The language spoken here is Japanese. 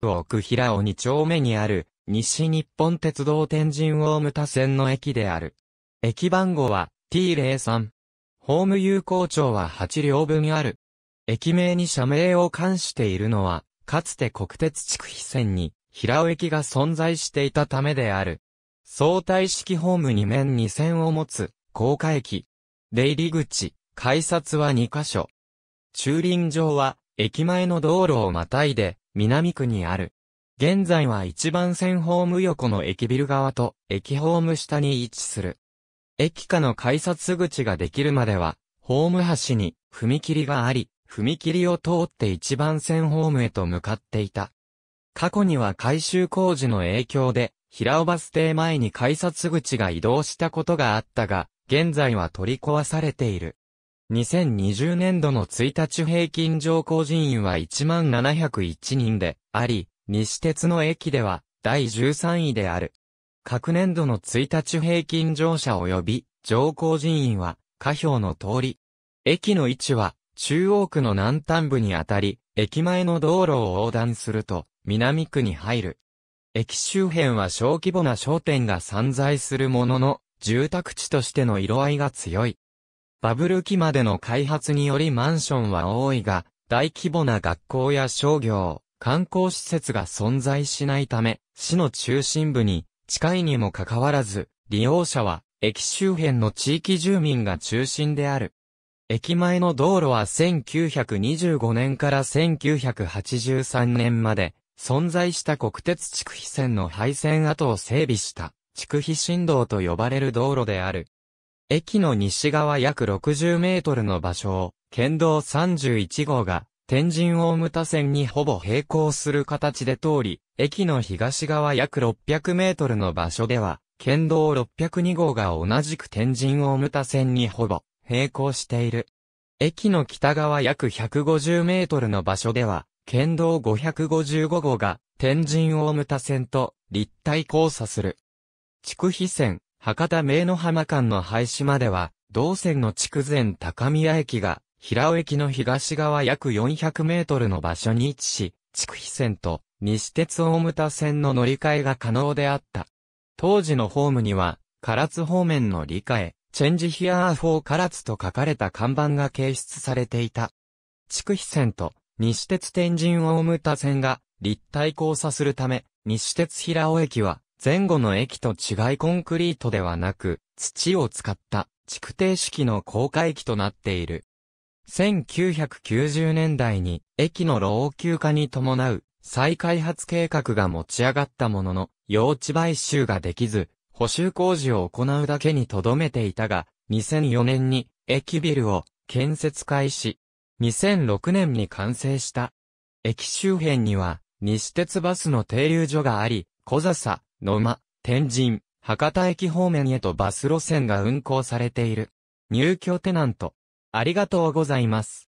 奥平尾2丁目にある、西日本鉄道天神大牟田線の駅である。駅番号は T03。ホーム有効庁は8両分ある。駅名に社名を冠しているのは、かつて国鉄地区非線に平尾駅が存在していたためである。相対式ホーム2面2線を持つ、高架駅。出入り口、改札は2カ所。駐輪場は、駅前の道路をまたいで、南区にある。現在は1番線ホーム横の駅ビル側と駅ホーム下に位置する。駅下の改札口ができるまでは、ホーム端に踏切があり、踏切を通って1番線ホームへと向かっていた。過去には改修工事の影響で、平尾バス停前に改札口が移動したことがあったが、現在は取り壊されている。2020年度の1日平均乗降人員は1701人であり、西鉄の駅では第13位である。各年度の1日平均乗車及び乗降人員は下表の通り。駅の位置は中央区の南端部にあたり、駅前の道路を横断すると南区に入る。駅周辺は小規模な商店が散在するものの、住宅地としての色合いが強い。バブル期までの開発によりマンションは多いが、大規模な学校や商業、観光施設が存在しないため、市の中心部に近いにもかかわらず、利用者は駅周辺の地域住民が中心である。駅前の道路は1925年から1983年まで存在した国鉄地区非線の廃線跡を整備した地区非振動と呼ばれる道路である。駅の西側約60メートルの場所を、県道31号が、天神大牟田線にほぼ並行する形で通り、駅の東側約600メートルの場所では、県道602号が同じく天神大牟田線にほぼ並行している。駅の北側約150メートルの場所では、県道555号が天神大牟田線と立体交差する。筑肥線、博多名の浜間の廃止までは、同線の筑前高宮駅が、平尾駅の東側約400メートルの場所に位置し、筑肥線と西鉄大牟田線の乗り換えが可能であった。当時のホームには、唐津方面の理解、チェンジヒアーフォー唐津と書かれた看板が掲出されていた。筑肥線と西鉄天神大牟田線が立体交差するため、西鉄平尾駅は前後の駅と違いコンクリートではなく、土を使った築堤式の高架駅となっている。1990年代に駅の老朽化に伴う再開発計画が持ち上がったものの、用地買収ができず、補修工事を行うだけにとどめていたが、2004年に駅ビルを建設開始。2006年に完成した。駅周辺には、西鉄バスの停留所があり、小笹、野間、天神、博多駅方面へとバス路線が運行されている。入居テナント。ありがとうございます。